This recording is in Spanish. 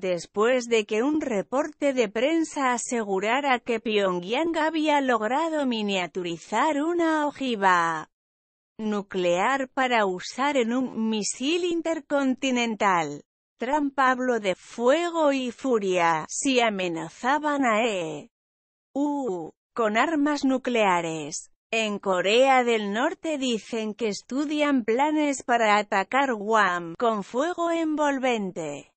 después de que un reporte de prensa asegurara que Pyongyang había logrado miniaturizar una ojiva nuclear para usar en un misil intercontinental. Trump habló de fuego y furia si amenazaban a e U. con armas nucleares. En Corea del Norte dicen que estudian planes para atacar Guam con fuego envolvente.